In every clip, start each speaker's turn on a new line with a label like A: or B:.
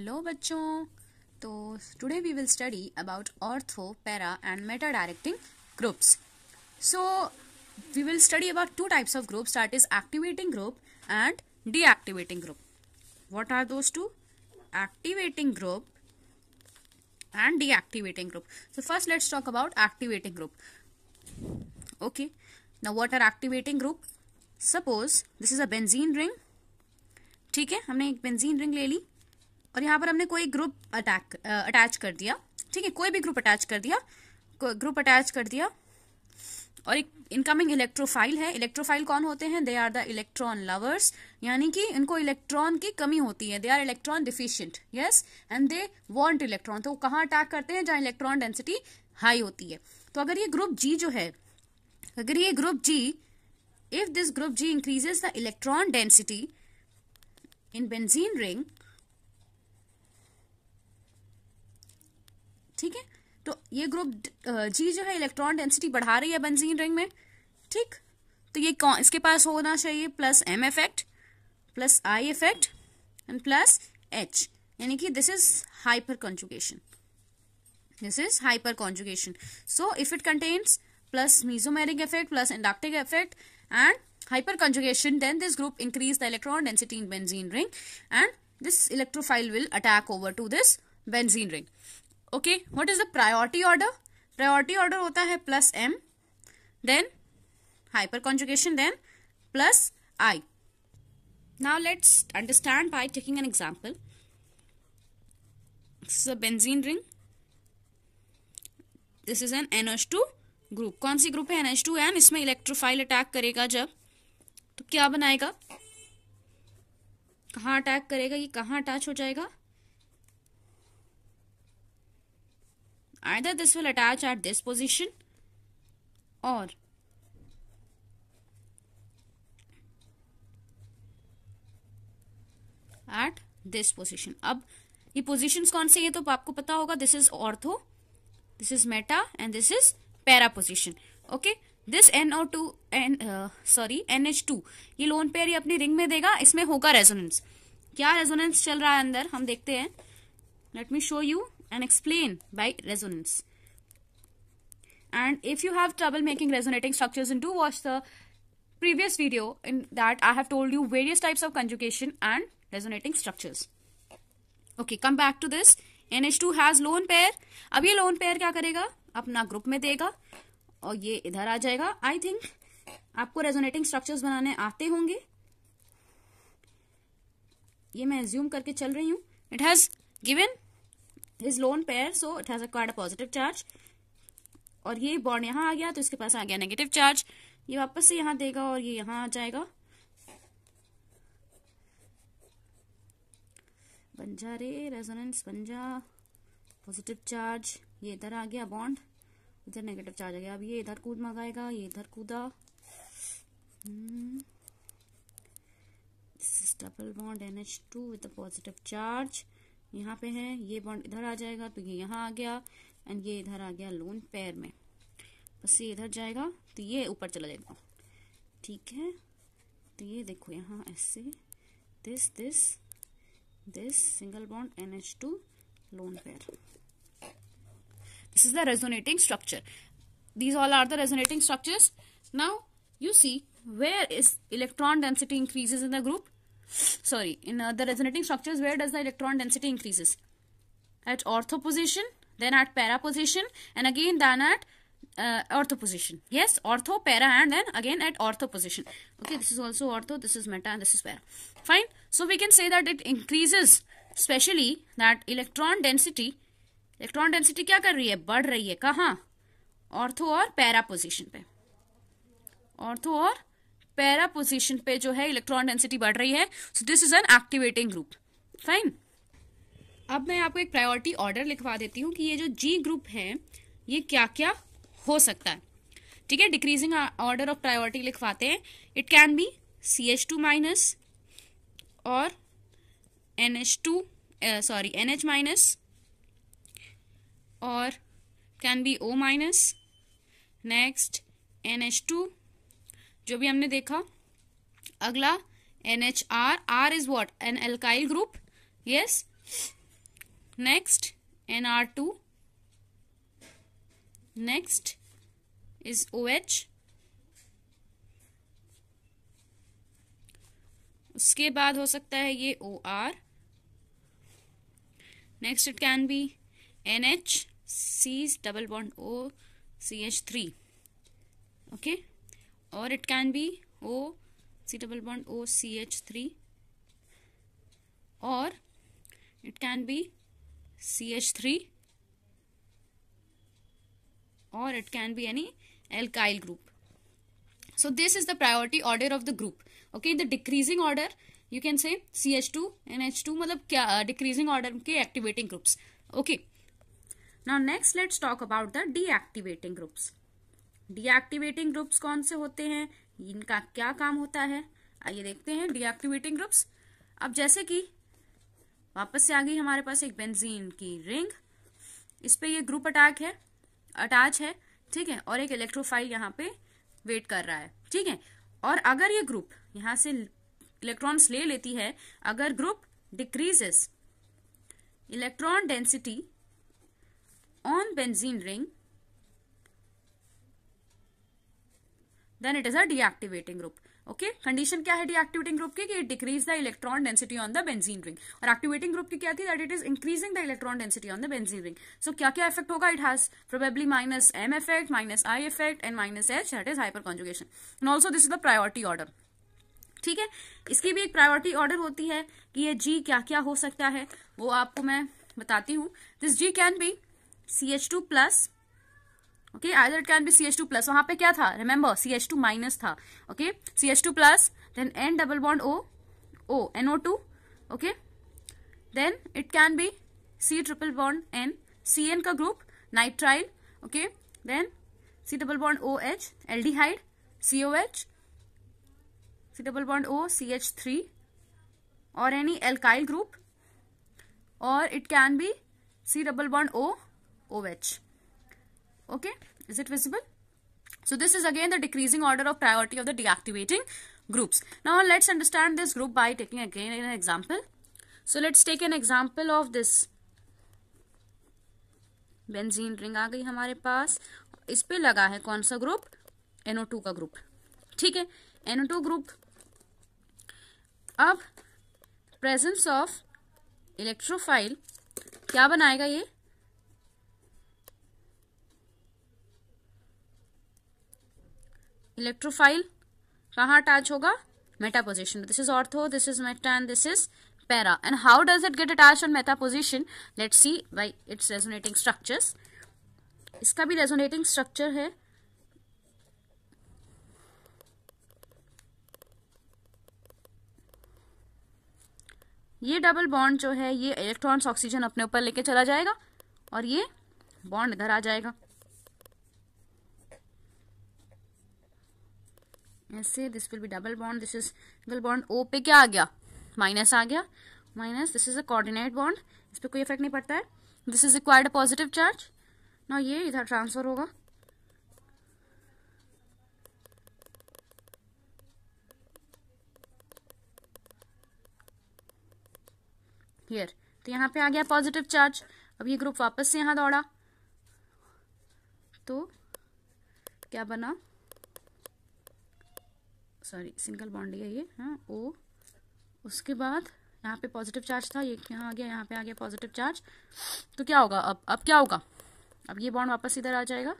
A: Hello बच्चों तो today we will study about ortho para and meta directing groups so we will study about two types of groups that is activating group and deactivating group what are those two activating group and deactivating group so first let's talk about activating group okay now what are activating group suppose this is a benzene ring ठीक है हमने एक benzene ring ले ली और यहाँ पर हमने कोई ग्रुप अटैक अटैच कर दिया ठीक है कोई भी ग्रुप अटैच कर दिया ग्रुप अटैच कर दिया और एक इनकमिंग इलेक्ट्रोफाइल है इलेक्ट्रोफाइल कौन होते हैं they are the electron lovers यानी कि इनको इलेक्ट्रॉन की कमी होती है they are electron deficient yes and they want electron तो कहाँ अटैक करते हैं जहां इलेक्ट्रॉन डेंसिटी हाई होती है तो अगर ये ग्रुप जी जो है अगर ये group G if this group G increases the electron density in benzene ring ठीक है तो ये ग्रुप जी जो है इलेक्ट्रॉन डेंसिटी बढ़ा रही है बंजीन रिंग में ठीक तो ये कौन इसके पास होना चाहिए plus M effect plus I effect and plus H यानी कि this is hyperconjugation this is hyperconjugation so if it contains plus mesomeric effect plus inductive effect and hyperconjugation then this group increase the electron density in benzene ring and this electrophile will attack over to this benzene ring okay what is the priority order priority order होता है plus M then hyper hyperconjugation then plus I let's understand by taking an example this is a benzene ring this is an NH two group कौन सी ग्रुप है to N इसमें electrophile attack करेगा जब तो क्या बनाएगा कहाँ अटैक करेगा ये कहाँ अटैच हो जाएगा either this will attach at this position or at this position अब ये पोजिशन कौन सी है तो आपको पता होगा this is ortho this is meta and this is para position okay this N O two N sorry N H two ये lone pair ये अपनी रिंग में देगा इसमें होगा रेजोनेंस क्या रेजोनेंस चल रहा है अंदर हम देखते हैं let me show you and explain by resonance. And if you have trouble making resonating structures, and do watch the previous video in that I have told you various types of conjugation and resonating structures. Okay, come back to this. NH2 has lone pair. ab ye lone pair kya karega apna group mein dega aur ye idhar aa jayega i think aapko resonating structures banane aate honge ये मैं assume करके चल रही हूँ it has given is lone pair so it has acquired a positive charge और ये bond यहाँ आ गया तो इसके पास आ गया नेगेटिव चार्ज ये वापस से यहाँ देगा और ये यहाँ आ जाएगा बन जा रे रेजोनेंस बन जा पॉजिटिव चार्ज ये इधर आ गया बॉन्ड इधर नेगेटिव चार्ज आ गया अब ये इधर कूद मंगाएगा ये इधर कूदा double bond N H two with positive charge यहाँ पे है ये बॉन्ड इधर आ जाएगा तो ये यहाँ आ गया एंड ये इधर आ गया लोन पैर में बस ये इधर जाएगा तो ये ऊपर चला जाएगा ठीक है तो ये देखो यहाँ ऐसे this this this single bond N H two lone pair this is the resonating structure these all are the resonating structure now you see where is electron density increases in the group sorry in uh, the resonating structures where does the electron density increases at ortho position then at para position and again then at uh, ortho position yes ortho para and then again at ortho position okay this is also ortho this is meta and this is para fine so we can say that it increases specially that electron density electron density kya kar rahi hai badh rahi hai kahan ortho aur para position pe ortho aur para position पे जो है electron density बढ़ रही है so this is an activating group fine अब मैं आपको एक प्रायोरिटी ऑर्डर लिखवा देती हूँ कि ये जो जी ग्रुप है ये क्या क्या हो सकता है ठीक है डिक्रीजिंग ऑर्डर ऑफ प्रायोरिटी लिखवाते हैं it can be C H two minus और N H two sorry N H minus और can be O minus next N H two जो भी हमने देखा अगला N H R R is what an alkyl group yes next N R two next is O H उसके बाद हो सकता है ये O R next it can be N H C double bond O C H three okay or it can be O C double bond O C H 3 or it can be CH3 or it can be any alkyl group. So this is the priority order of the group. Okay, the decreasing order you can say CH2 and H2 मतलब क्या uh, decreasing order के activating groups. Okay. Now next let's talk about the deactivating groups. Deactivating groups कौन से होते हैं इनका क्या काम होता है आइए देखते हैं डीएक्टिवेटिंग ग्रुप्स अब जैसे कि वापस से आ गई हमारे पास एक बेंजीन की रिंग इस पे ये ग्रुप अटैक है अटैच है ठीक है और एक इलेक्ट्रोफाइल यहाँ पे वेट कर रहा है ठीक है और अगर ये ग्रुप यहाँ से इलेक्ट्रॉन्स ले लेती है अगर group decreases electron density on benzene ring then it is a deactivating group okay okay? Condition क्या है डीएक्टिवेटिंग ग्रुप की कि it decrease the electron density on the benzene ring और एक्टिवेटिंग ग्रुप की क्या थी that it is increasing the electron density on the benzene ring so क्या क्या इफेक्ट होगा it has probably minus M effect minus I effect and minus H that is hyperconjugation and also this is the priority order ठीक है इसकी भी एक priority order होती है कि ये जी क्या क्या हो सकता है वो आपको मैं बताती हूँ this G can be C H two plus okay either it can be C H two plus वहां पे क्या था remember C H two minus था okay C H two plus then N double bond O O N O two okay then it can be C triple bond N C N का group nitrile okay then C double bond O H aldehyde C O H C double bond O C H three और any alkyl group और it can be C double bond O O H okay is it visible so this is again the decreasing order of priority of the deactivating groups now let's understand this group by taking again an example so let's take an example of this benzene ring आ गई हमारे पास इस पे लगा है कौन सा group NO2 का ग्रुप ठीक है NO2 ग्रुप अब प्रेजेंस ऑफ इलेक्ट्रोफाइल क्या बनाएगा ये इलेक्ट्रोफाइल कहाँ अटैच होगा meta position this is ortho this is meta and this is para and how does it get attach on meta position let see by its resonating structure इसका भी resonating structure है ये double bond जो है ये electrons oxygen अपने ऊपर लेके चला जाएगा और ये बॉन्ड इधर आ जाएगा ऐसे this will be double bond this is single bond O पे क्या आ गया माइनस आ गया minus this is a coordinate bond इस पर कोई इफेक्ट नहीं पड़ता है this is required a positive charge ना ये इधर ट्रांसफर होगा हियर तो यहाँ पे आ गया पॉजिटिव चार्ज अब ये ग्रुप वापस से यहाँ दौड़ा तो क्या बना सॉरी सिंगल बॉन्ड है ये हाँ ओ उसके बाद यहाँ पे पॉजिटिव चार्ज था ये यहाँ आ गया यहाँ पे आ गया पॉजिटिव चार्ज तो क्या होगा अब अब क्या होगा अब ये बॉन्ड वापस इधर आ जाएगा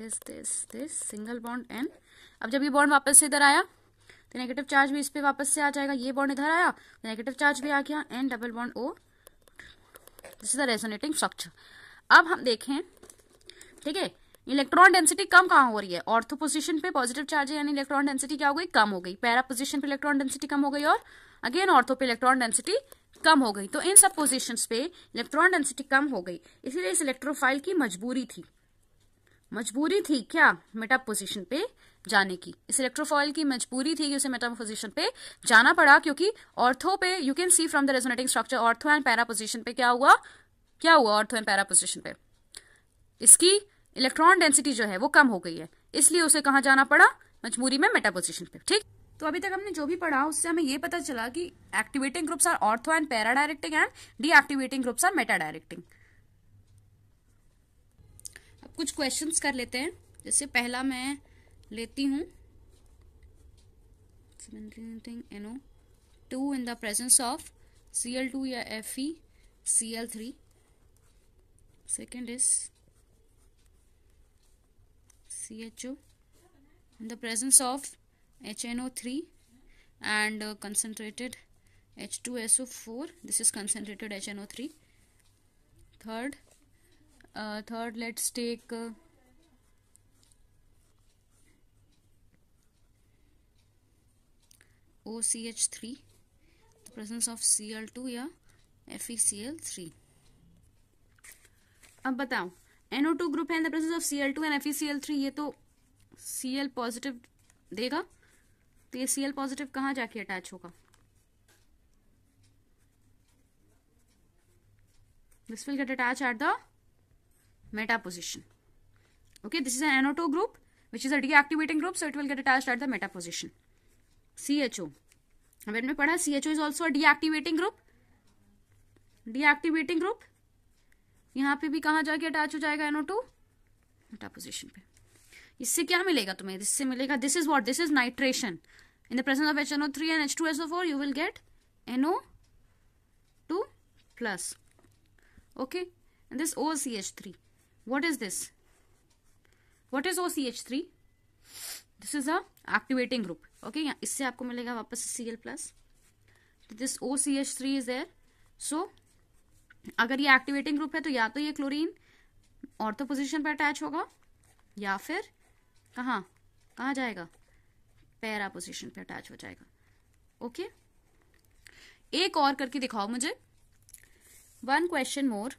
A: this this this single bond N अब जब ये बॉन्ड वापस से इधर आया तो नेगेटिव चार्ज भी इस पर वापस से आ जाएगा ये बॉन्ड इधर आया तो नेगेटिव चार्ज भी आ गया N double bond O this is the resonating structure अब हम देखें ठीक है इलेक्ट्रॉन डेंसिटी कम कहाँ हो रही है ऑर्थो पोजिशन पे पॉजिटिव चार्ज यानी इलेक्ट्रॉन डेंसिटी क्या हो गई कम हो गई पैरा पोजिशन पे इलेक्ट्रॉन डेंसिटी कम हो गई और अगेन ऑर्थो पे इलेक्ट्रॉन डेंसिटी कम हो गई तो इन सब पोजिशन पे इलेक्ट्रॉन डेंसिटी कम हो गई इसीलिए इस इलेक्ट्रोफाइल की मजबूरी थी मजबूरी थी क्या मेटअप पोजिशन पे जाने की इस इलेक्ट्रोफॉइल की मजबूरी थी कि उसे मेटअप पोजिशन पे जाना पड़ा क्योंकि ऑर्थो पे you can see from the resonating structure ortho and para position पे क्या हुआ क्या हुआ ऑर्थो एंड पैरा पोजिशन पे इसकी इलेक्ट्रॉन डेंसिटी जो है वो कम हो गई है इसलिए उसे कहा जाना पड़ा मजबूरी में मेटापोजिशन पे ठीक तो अभी तक हमने जो भी पढ़ा उससे हमें ये पता चला कि activating groups are ortho and para directing and deactivating groups are meta directing अब कुछ क्वेश्चन कर लेते हैं जैसे पहला मैं लेती हूँ N O two in the presence of C L two या F E C L three second is C H O in the presence of H N O three and concentrated H two S O four this is concentrated H N O three third third let's take O C H three the presence of C L two या F E C L three अब बताओ N O two group है presence of C L two and F three ये तो CL positive देगा तो ये CL positive कहां जाके अटैच होगा this will get attach at the meta position okay this is N O two group which is a deactivating group so it will get attach at the meta position C H O अब पढ़ा C H O is also deactivating group deactivating group यहाँ पे भी कहाँ जाके attach हो जाएगा NO two मेटापोजिशन पे इससे क्या मिलेगा तुम्हें इससे मिलेगा this is what this is nitration in the presence of H N O three and H two S O four you will get N O two plus okay this O C H three what is this what is O C H three this is activating group okay इससे आपको मिलेगा वापस C L plus this O C H three is there. So अगर ये activating group है तो या तो ये क्लोरीन तो पोजिशन पर अटैच होगा या फिर कहाँ कहाँ जाएगा पैरा पोजिशन पे अटैच हो जाएगा ओके एक और करके दिखाओ मुझे वन क्वेश्चन मोर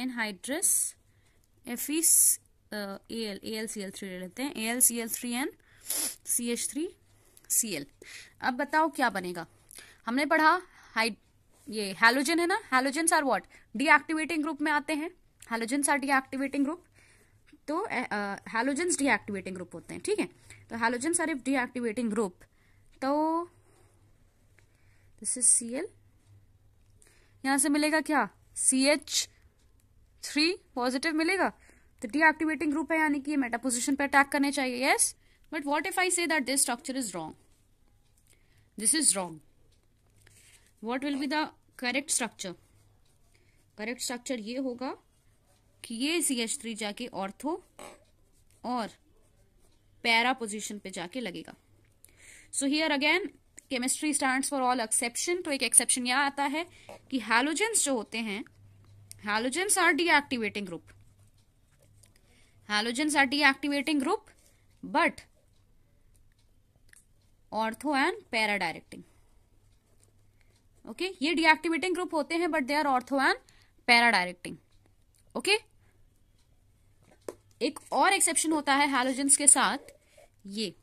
A: एनहाइड्रस एफिस A L A L C L three ले लेते हैं A L C L three and C H three C L अब बताओ क्या बनेगा हमने पढ़ा हाइड ये हेलोजन है ना halogen are what deactivating group में आते हैं हेलोजन आर डीएक्टिवेटिंग ग्रुप तो हेलोजेंस डीएक्टिवेटिंग ग्रुप होते हैं ठीक है तो halogen are if deactivating group तो दिस इज सी एल यहां से मिलेगा क्या सी एच थ्री पॉजिटिव मिलेगा तो डीएक्टिवेटिंग ग्रुप है यानी कि ये मेटा पोजिशन पर अटैक करने चाहिए yes but what if I say that this structure is wrong this is wrong what will be the correct structure correct structure ये होगा कि ये सी एच थ्री जाके ऑर्थो और पैरा पोजिशन पे जाके लगेगा so here again chemistry stand for all exception तो एक एक्सेप्शन यह आता है कि हेलोजेंस जो होते हैं halogens are deactivating group are deactivating group but ortho and para directing okay ये डीएक्टिवेटिंग ग्रुप होते हैं but they are ortho and para directing okay एक और एक्सेप्शन होता है हेलोजेंस के साथ ये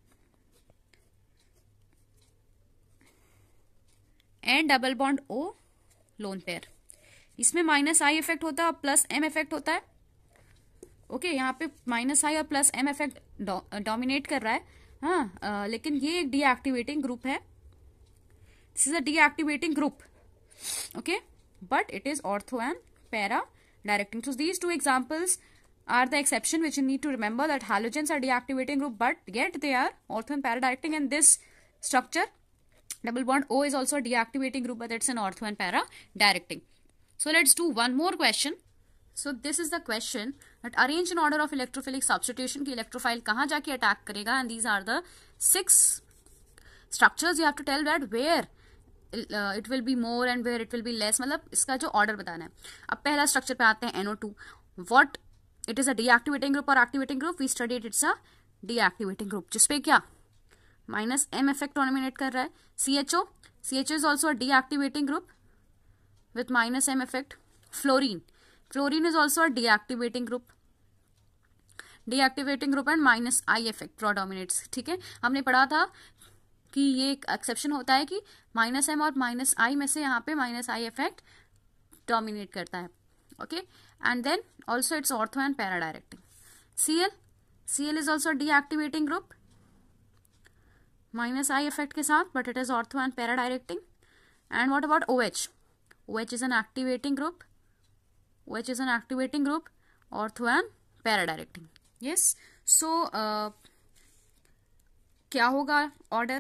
A: N double bond O lone pair इसमें माइनस आई इफेक्ट होता है और प्लस एम इफेक्ट होता है ओके यहाँ पे माइनस आई और प्लस एम इफेक्ट डोमिनेट कर रहा है हाँ uh, लेकिन ये एक डीएक्टिवेटिंग ग्रुप है this is a deactivating group okay but it is ortho and para directing so these two examples are the exception which need to remember that halogens are deactivating group but get they are ortho and para directing and this structure double bond O is also deactivating group but it's an ortho and para directing so let's do one more question so this is the question but arrange in order of electrophilic substitution की electrophile कहाँ जाके attack करेगा and these are the six structures you have to tell that where it will be more and where it will be less मतलब इसका जो order बताना है अब पहला स्ट्रक्चर पे आते हैं N O two what it is a deactivating group और activating group we studied it's a deactivating group जिसपे क्या माइनस एम इफेक्ट ऑनमिनेट कर रहा है C H O C H O is also deactivating group with minus M effect fluorine Fluorine is also a deactivating group. Deactivating group and minus I effect predominates ठीक है हमने पढ़ा था कि ये एक एक्सेप्शन होता है कि माइनस एम और माइनस आई में से यहाँ पे माइनस आई इफेक्ट डोमिनेट करता है okay and then also it's ortho and para directing C L C L is also deactivating group minus I effect के साथ but it is ortho and para directing and what about O H O H is an activating group which is an activating group ortho and paradirecting yes so uh, क्या होगा order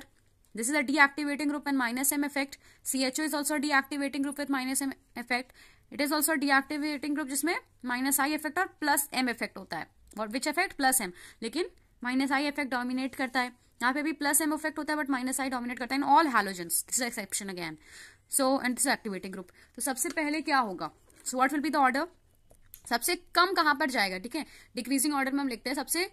A: this is a deactivating group and minus m effect CHO is also a deactivating group with minus m effect it is also a deactivating group जिसमें minus i effect और plus m effect होता है और which effect plus m लेकिन minus i effect dominate करता है यहाँ पे भी प्लस एम इफेक्ट होता है बट माइनस आई डोमिनेट करता है in all halogens this exception again so and this activating group तो सबसे पहले क्या होगा so what will be the order सबसे कम कहां पर जाएगा ठीक है डिक्रीजिंग ऑर्डर में हम लिखते हैं सबसे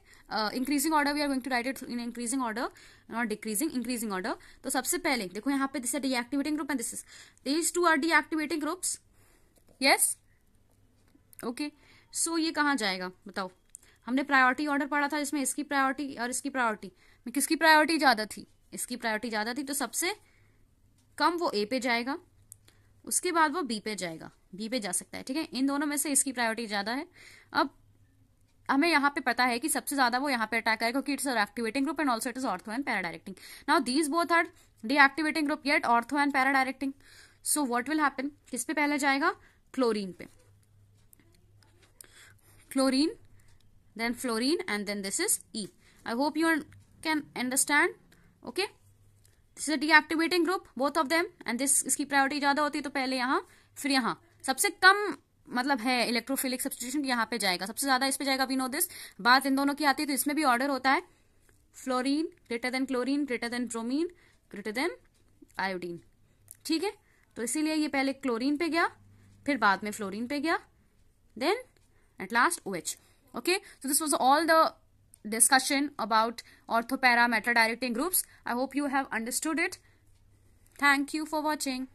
A: increasing order we are going to write it in increasing order not decreasing increasing order तो सबसे पहले देखो यहाँ पे this deactivating group and this is two are deactivating groups yes okay so ये कहाँ जाएगा बताओ हमने प्रायोरिटी ऑर्डर पढ़ा था जिसमें इसकी प्रायोरिटी और इसकी प्रायोरिटी में किसकी प्रायोरिटी ज़्यादा थी इसकी प्रायोरिटी ज़्यादा थी तो सबसे कम वो ए पे जाएगा उसके बाद वो बी पे जाएगा बी पे जा सकता है ठीक है इन दोनों में से इसकी प्रायोरिटी ज़्यादा है अब हमें यहाँ पे पता है कि सबसे ज्यादा वो यहाँ पे अटैक करेगा क्योंकि it's activating group and also it is ortho and para directing now these both are deactivating group yet ortho and para directing so what will happen किस पे पहले जाएगा क्लोरीन पे chlorine then fluorine and then this is E I hope you can understand okay this is deactivating group both of them and this इसकी priority ज्यादा होती है तो पहले यहाँ फिर यहां सबसे कम मतलब है इलेक्ट्रोफिलिक सब्सिट्यूशन यहाँ पे जाएगा सबसे ज्यादा इस पे जाएगा वी नो दिस बात इन दोनों की आती है तो इसमें भी ऑर्डर होता है fluorine greater than chlorine greater than bromine greater than iodine ठीक है तो इसीलिए ये पहले क्लोरीन पे गया फिर बाद में फ्लोरीन पे गया then at last O H so this was all the discussion about ortho para orthopara meta directing groups i hope you have understood it thank you for